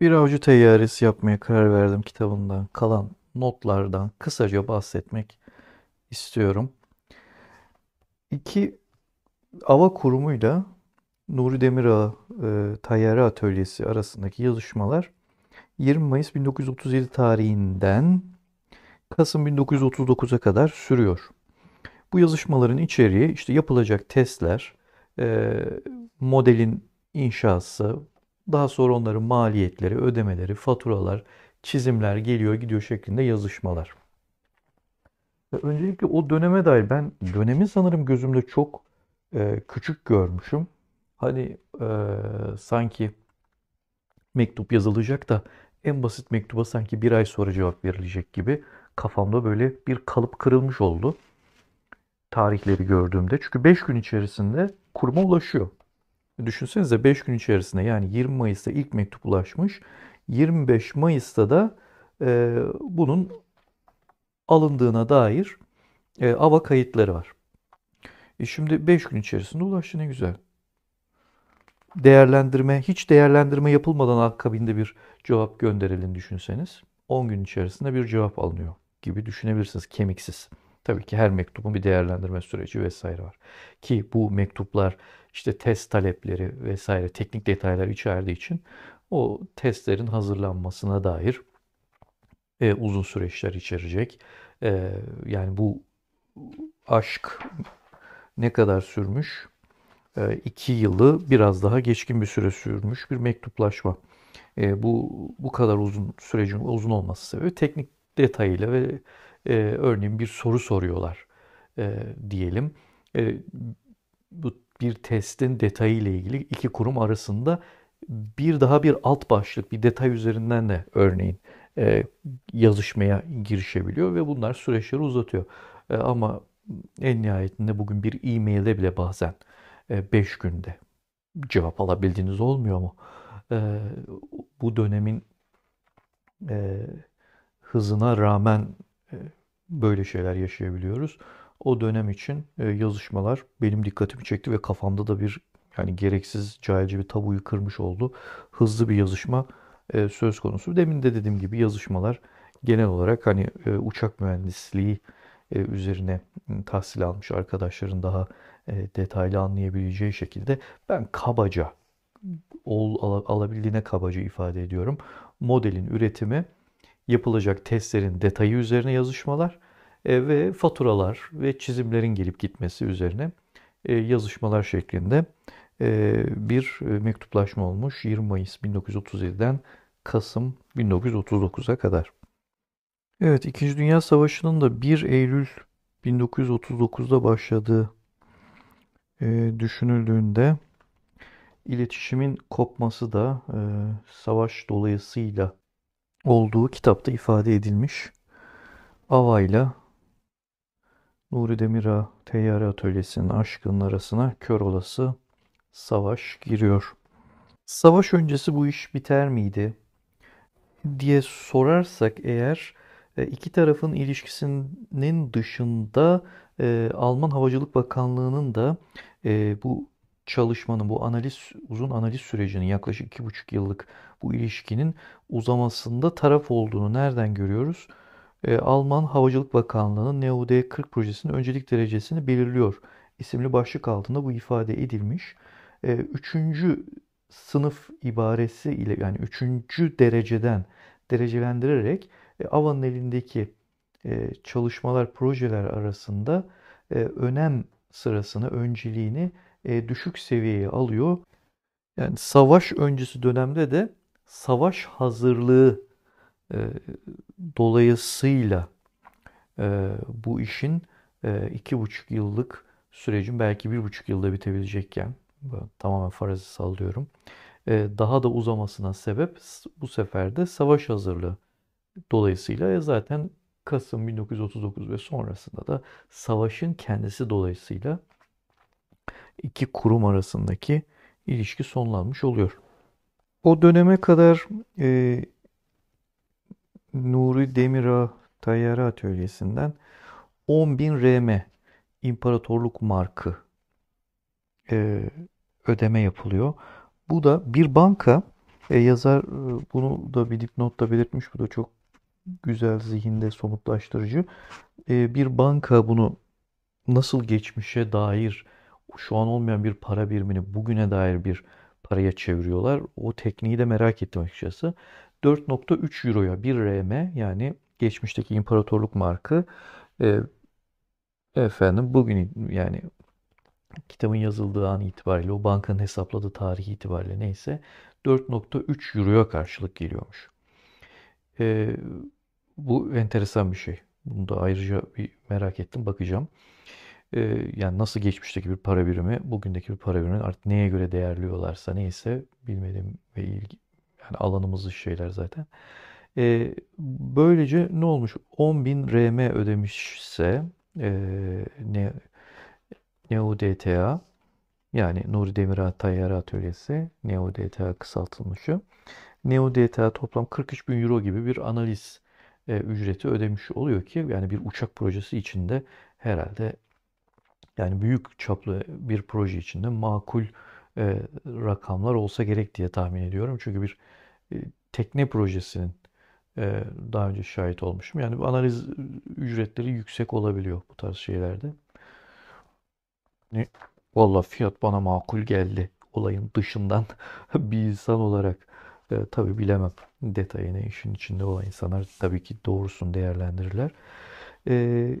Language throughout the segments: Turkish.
Bir Avcı Teyyaresi yapmaya karar verdim kitabından kalan notlardan kısaca bahsetmek istiyorum. İki Ava Kurumu'yla Nuri Demirağ e, Tayyare Atölyesi arasındaki yazışmalar 20 Mayıs 1937 tarihinden Kasım 1939'a kadar sürüyor. Bu yazışmaların içeriği işte yapılacak testler, e, modelin inşası, daha sonra onların maliyetleri, ödemeleri, faturalar, çizimler geliyor gidiyor şeklinde yazışmalar. Ve öncelikle o döneme dair ben dönemi sanırım gözümde çok e, küçük görmüşüm. Hani e, sanki mektup yazılacak da en basit mektuba sanki bir ay sonra cevap verilecek gibi kafamda böyle bir kalıp kırılmış oldu. Tarihleri gördüğümde. Çünkü 5 gün içerisinde kuruma ulaşıyor. Düşünsenize 5 gün içerisinde yani 20 Mayıs'ta ilk mektup ulaşmış. 25 Mayıs'ta da e, bunun alındığına dair e, ava kayıtları var. E şimdi 5 gün içerisinde ulaştı ne güzel. Değerlendirme, hiç değerlendirme yapılmadan akabinde bir cevap gönderelim düşünseniz. 10 gün içerisinde bir cevap alınıyor gibi düşünebilirsiniz kemiksiz. Tabii ki her mektubun bir değerlendirme süreci vesaire var. Ki bu mektuplar işte test talepleri vesaire teknik detayları içerdiği için o testlerin hazırlanmasına dair e, uzun süreçler içerecek. E, yani bu aşk ne kadar sürmüş? E, iki yılı biraz daha geçkin bir süre sürmüş bir mektuplaşma. E, bu bu kadar uzun sürecin uzun olması sebebi teknik detayıyla ve e, örneğin bir soru soruyorlar e, diyelim. E, bu bir testin detayı ile ilgili iki kurum arasında bir daha bir alt başlık, bir detay üzerinden de örneğin e, yazışmaya girişebiliyor ve bunlar süreçleri uzatıyor. E, ama en nihayetinde bugün bir e-mailde bile bazen 5 e, günde cevap alabildiğiniz olmuyor mu? E, bu dönemin e, hızına rağmen e, böyle şeyler yaşayabiliyoruz. O dönem için e, yazışmalar benim dikkatimi çekti ve kafamda da bir yani gereksiz cahilce bir tabuyu kırmış oldu. Hızlı bir yazışma e, söz konusu. Demin de dediğim gibi yazışmalar genel olarak hani e, uçak mühendisliği üzerine tahsil almış arkadaşların daha detaylı anlayabileceği şekilde ben kabaca ol, alabildiğine kabaca ifade ediyorum. Modelin üretimi yapılacak testlerin detayı üzerine yazışmalar e, ve faturalar ve çizimlerin gelip gitmesi üzerine e, yazışmalar şeklinde e, bir mektuplaşma olmuş 20 Mayıs 1937'den Kasım 1939'a kadar. Evet, İkinci Dünya Savaşı'nın da 1 Eylül 1939'da başladığı düşünüldüğünde iletişimin kopması da savaş dolayısıyla olduğu kitapta ifade edilmiş. Ava ile Nuri Demir'a Teyyare Atölyesi'nin aşkının arasına kör olası savaş giriyor. Savaş öncesi bu iş biter miydi diye sorarsak eğer e, iki tarafın ilişkisinin dışında e, Alman Havacılık Bakanlığı'nın da e, bu çalışmanın, bu analiz uzun analiz sürecinin yaklaşık iki buçuk yıllık bu ilişkinin uzamasında taraf olduğunu nereden görüyoruz? E, Alman Havacılık Bakanlığı'nın NeoD-40 projesinin öncelik derecesini belirliyor isimli başlık altında bu ifade edilmiş. E, üçüncü sınıf ibaresi ile yani üçüncü dereceden derecelendirerek e, AVA'nın elindeki e, çalışmalar, projeler arasında e, önem sırasını, önceliğini e, düşük seviyeye alıyor. Yani savaş öncesi dönemde de savaş hazırlığı e, dolayısıyla e, bu işin e, iki buçuk yıllık sürecin belki bir buçuk yılda bitebilecekken tamamen farazi sallıyorum e, daha da uzamasına sebep bu sefer de savaş hazırlığı. Dolayısıyla e, zaten Kasım 1939 ve sonrasında da savaşın kendisi dolayısıyla iki kurum arasındaki ilişki sonlanmış oluyor. O döneme kadar e, Nuri Demir'a Tayyare Atölyesi'nden 10.000 RM İmparatorluk markı e, ödeme yapılıyor. Bu da bir banka e, yazar e, bunu da bir dipnotta belirtmiş. Bu da çok güzel zihinde somutlaştırıcı. E, bir banka bunu nasıl geçmişe dair şu an olmayan bir para birimini bugüne dair bir paraya çeviriyorlar. O tekniği de merak ettim açıkçası. 4.3 Euro'ya 1 RM yani geçmişteki imparatorluk markı e, efendim bugün yani kitabın yazıldığı an itibariyle o bankanın hesapladığı tarihi itibariyle neyse 4.3 Euro'ya karşılık geliyormuş. E, bu enteresan bir şey. Bunu da ayrıca bir merak ettim bakacağım. Ee, yani nasıl geçmişteki bir para birimi bugündeki bir para birimi artık neye göre değerliyorlarsa neyse bilmediğim ve ilgi yani alanımız şeyler zaten. E, böylece ne olmuş? 10 bin RM ödemişse e, ne Neo DTA yani Nuri Demirağ Tayyar Atölyesi Neo DTA kısaltılmışı. Neo DTA toplam 43 bin euro gibi bir analiz e, ücreti ödemiş oluyor ki yani bir uçak projesi içinde herhalde yani büyük çaplı bir proje içinde makul e, rakamlar olsa gerek diye tahmin ediyorum. Çünkü bir e, tekne projesinin e, daha önce şahit olmuşum. Yani analiz ücretleri yüksek olabiliyor bu tarz şeylerde. Ne? Valla fiyat bana makul geldi. Olayın dışından bir insan olarak e, tabii bilemem detayını. işin içinde olan insanlar tabii ki doğrusunu değerlendirirler. E,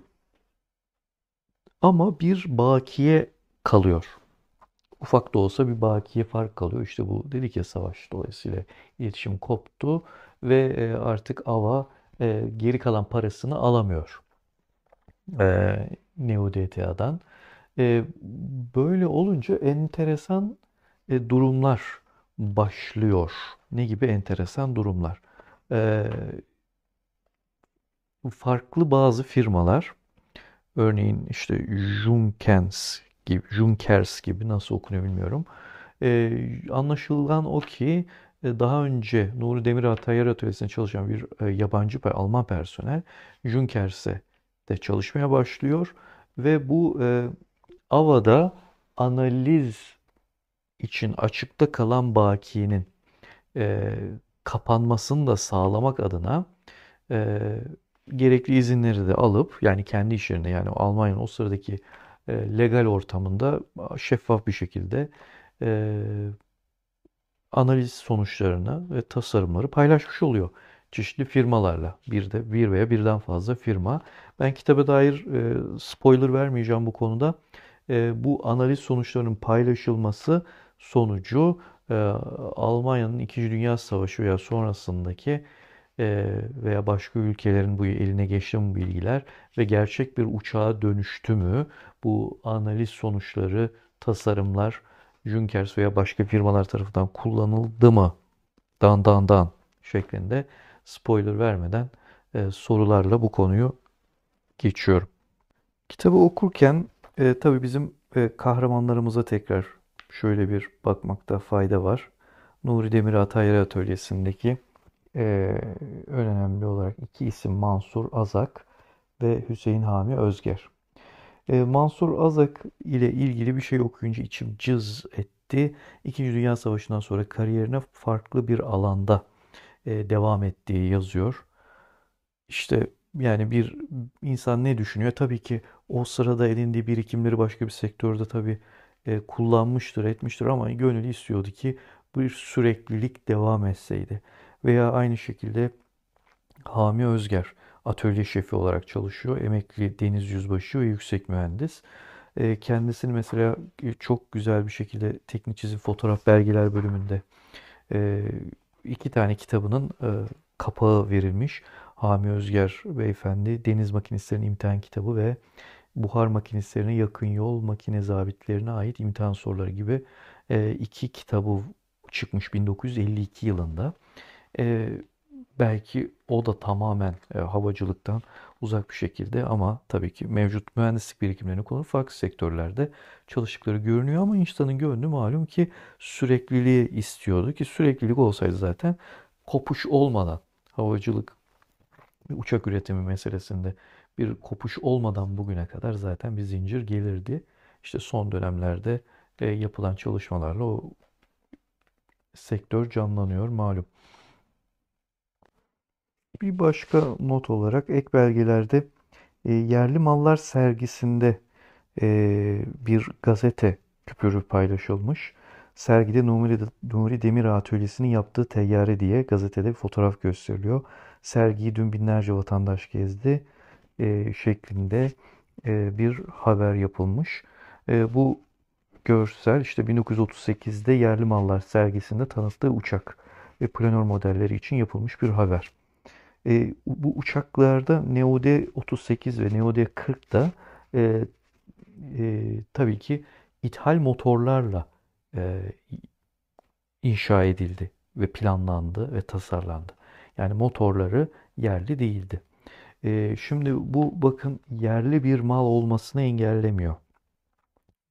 ama bir bakiye kalıyor. Ufak da olsa bir bakiye fark kalıyor. İşte bu dedik ya savaş dolayısıyla iletişim koptu ve e, artık Ava e, geri kalan parasını alamıyor. Ee, Neo DTA'dan. E, böyle olunca enteresan durumlar başlıyor. Ne gibi enteresan durumlar? farklı bazı firmalar Örneğin işte Junkers gibi, Junkers gibi nasıl okunuyor bilmiyorum. E, anlaşılan o ki e, daha önce Nuri Demir Atayer Atölyesi'nde çalışan bir e, yabancı Alman personel Junkers'e de çalışmaya başlıyor ve bu e, AVA'da analiz için açıkta kalan bakiyenin e, kapanmasını da sağlamak adına e, gerekli izinleri de alıp yani kendi iş yerinde yani Almanya'nın o sıradaki e, legal ortamında şeffaf bir şekilde e, analiz sonuçlarını ve tasarımları paylaşmış oluyor çeşitli firmalarla. Bir de bir veya birden fazla firma. Ben kitaba dair e, spoiler vermeyeceğim bu konuda. E, bu analiz sonuçlarının paylaşılması sonucu e, Almanya'nın 2. Dünya Savaşı veya sonrasındaki ee, veya başka ülkelerin bu eline geçti mi bilgiler ve gerçek bir uçağa dönüştü mü bu analiz sonuçları tasarımlar Junkers veya başka firmalar tarafından kullanıldı mı dan dan dan şeklinde spoiler vermeden e, sorularla bu konuyu geçiyorum. Kitabı okurken e, tabii bizim e, kahramanlarımıza tekrar şöyle bir bakmakta fayda var. Nuri Demir Atayra Atölyesi'ndeki ee, önemli olarak iki isim Mansur Azak ve Hüseyin Hami Özger. Ee, Mansur Azak ile ilgili bir şey okuyunca içim cız etti. İkinci Dünya Savaşı'ndan sonra kariyerine farklı bir alanda e, devam ettiği yazıyor. İşte yani bir insan ne düşünüyor? Tabii ki o sırada edindiği birikimleri başka bir sektörde tabii e, kullanmıştır, etmiştir ama gönül istiyordu ki bir süreklilik devam etseydi veya aynı şekilde Hami Özger atölye şefi olarak çalışıyor. Emekli deniz yüzbaşı ve yüksek mühendis. Ee, kendisini mesela çok güzel bir şekilde teknik çizim fotoğraf belgeler bölümünde e, iki tane kitabının e, kapağı verilmiş. Hami Özger beyefendi Deniz Makinistlerinin imtihan Kitabı ve Buhar Makinistlerine Yakın Yol Makine Zabitlerine ait imtihan soruları gibi e, iki kitabı çıkmış 1952 yılında. E, belki o da tamamen e, havacılıktan uzak bir şekilde ama tabii ki mevcut mühendislik birikimlerini kullanıp farklı sektörlerde çalıştıkları görünüyor ama insanın gönlü malum ki sürekliliği istiyordu ki süreklilik olsaydı zaten kopuş olmadan havacılık uçak üretimi meselesinde bir kopuş olmadan bugüne kadar zaten bir zincir gelirdi. İşte son dönemlerde e, yapılan çalışmalarla o sektör canlanıyor malum. Bir başka not olarak ek belgelerde e, yerli mallar sergisinde e, bir gazete küpürü paylaşılmış. Sergide Nuri, Nuri Demir Atölyesi'nin yaptığı teyyare diye gazetede fotoğraf gösteriliyor. Sergiyi dün binlerce vatandaş gezdi e, şeklinde e, bir haber yapılmış. E, bu görsel işte 1938'de Yerli Mallar sergisinde tanıttığı uçak ve planör modelleri için yapılmış bir haber. E, bu uçaklarda NOD-38 e ve NOD-40'da e, e, e, tabii ki ithal motorlarla e, inşa edildi ve planlandı ve tasarlandı. Yani motorları yerli değildi. E, şimdi bu bakın yerli bir mal olmasını engellemiyor.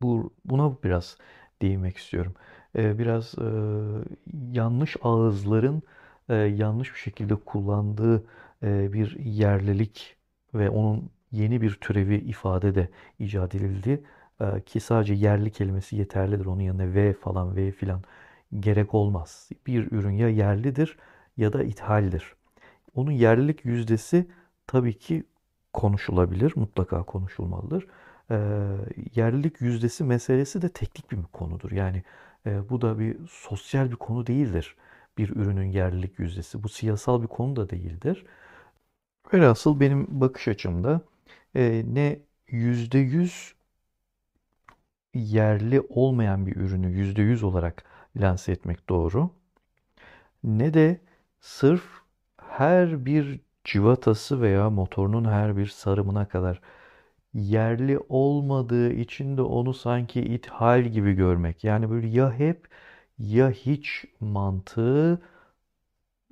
Bu, buna biraz değinmek istiyorum. E, biraz e, yanlış ağızların e, yanlış bir şekilde kullandığı e, bir yerlilik ve onun yeni bir türevi ifade de icat edildi. E, ki sadece yerli kelimesi yeterlidir. Onun yanına v falan v filan gerek olmaz. Bir ürün ya yerlidir ya da ithaldir. Onun yerlilik yüzdesi tabii ki konuşulabilir, mutlaka konuşulmalıdır. E, yerlilik yüzdesi meselesi de teknik bir konudur. Yani e, bu da bir sosyal bir konu değildir bir ürünün yerlilik yüzdesi. Bu siyasal bir konu da değildir. Velhasıl benim bakış açımda e, ne yüzde yüz yerli olmayan bir ürünü yüzde yüz olarak lanse etmek doğru. Ne de sırf her bir civatası veya motorunun her bir sarımına kadar yerli olmadığı için de onu sanki ithal gibi görmek. Yani böyle ya hep ya hiç mantığı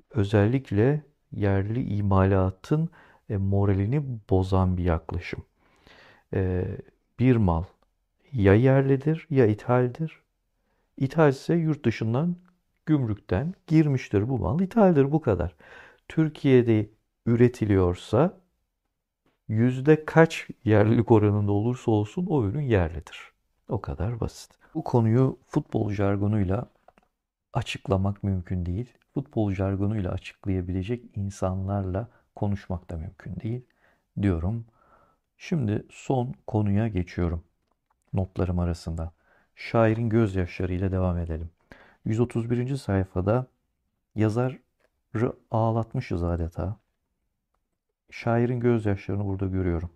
özellikle yerli imalatın e, moralini bozan bir yaklaşım. E, bir mal ya yerlidir ya ithaldir. İthal ise yurt dışından gümrükten girmiştir bu mal. İthaldir bu kadar. Türkiye'de üretiliyorsa yüzde kaç yerlilik oranında olursa olsun o ürün yerlidir. O kadar basit. Bu konuyu futbol jargonuyla açıklamak mümkün değil. Futbol jargonuyla açıklayabilecek insanlarla konuşmak da mümkün değil diyorum. Şimdi son konuya geçiyorum. Notlarım arasında. Şairin gözyaşlarıyla devam edelim. 131. sayfada yazarı ağlatmışız adeta. Şairin gözyaşlarını burada görüyorum.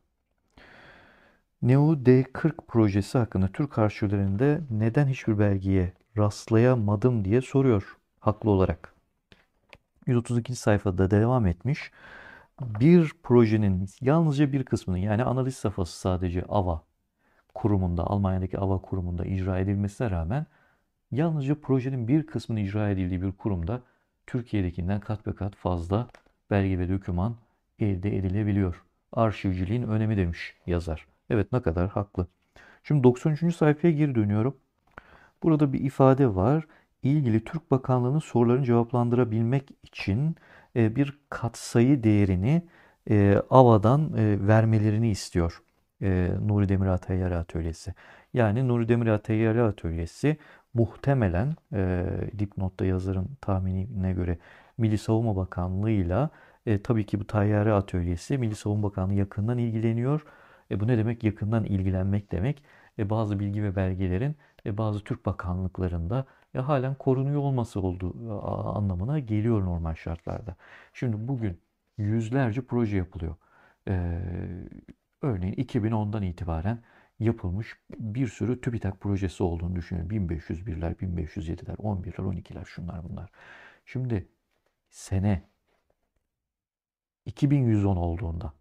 Neo D40 projesi hakkında Türk arşivlerinde neden hiçbir belgeye rastlayamadım diye soruyor haklı olarak. 132. sayfada devam etmiş. Bir projenin yalnızca bir kısmının yani analiz safhası sadece AVA kurumunda, Almanya'daki AVA kurumunda icra edilmesine rağmen yalnızca projenin bir kısmının icra edildiği bir kurumda Türkiye'dekinden kat be kat fazla belge ve döküman elde edilebiliyor. Arşivciliğin önemi demiş yazar. Evet ne kadar haklı. Şimdi 93. sayfaya geri dönüyorum. Burada bir ifade var. İlgili Türk Bakanlığı'nın sorularını cevaplandırabilmek için e, bir katsayı değerini e, AVA'dan e, vermelerini istiyor Nuri Demir Atayyarı Atölyesi. Yani Nuri Demir Atayyarı Atölyesi muhtemelen dipnotta yazarın tahminine göre Milli Savunma Bakanlığı'yla e, tabii ki bu tayyare atölyesi Milli Savunma Bakanlığı yakından ilgileniyor. E, bu ne demek? Yakından ilgilenmek demek. E, bazı bilgi ve belgelerin ve bazı Türk bakanlıklarında ya halen korunuyor olması olduğu e, anlamına geliyor normal şartlarda. Şimdi bugün yüzlerce proje yapılıyor. Ee, örneğin 2010'dan itibaren yapılmış bir sürü TÜBİTAK projesi olduğunu düşünün. 1501'ler, 1507'ler, 11'ler, 12'ler şunlar bunlar. Şimdi sene 2110 olduğunda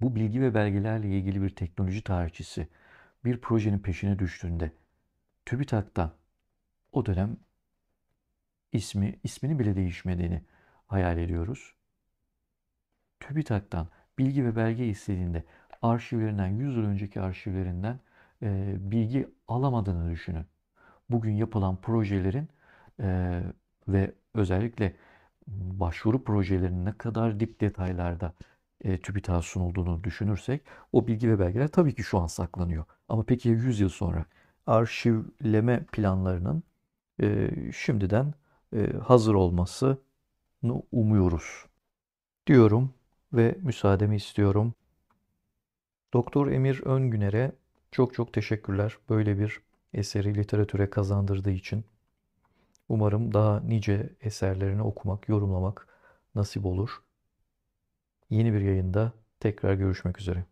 bu bilgi ve belgelerle ilgili bir teknoloji tarihçisi bir projenin peşine düştüğünde TÜBİTAK'ta o dönem ismi ismini bile değişmediğini hayal ediyoruz. TÜBİTAK'tan bilgi ve belge istediğinde arşivlerinden 100 yıl önceki arşivlerinden e, bilgi alamadığını düşünün. Bugün yapılan projelerin e, ve özellikle başvuru projelerinin ne kadar dip detaylarda e, TÜBİTAK'a sunulduğunu düşünürsek o bilgi ve belgeler tabii ki şu an saklanıyor. Ama peki 100 yıl sonra arşivleme planlarının e, şimdiden e, hazır olmasını umuyoruz diyorum ve müsaademi istiyorum. Doktor Emir Öngüner'e çok çok teşekkürler böyle bir eseri literatüre kazandırdığı için. Umarım daha nice eserlerini okumak, yorumlamak nasip olur. Yeni bir yayında tekrar görüşmek üzere.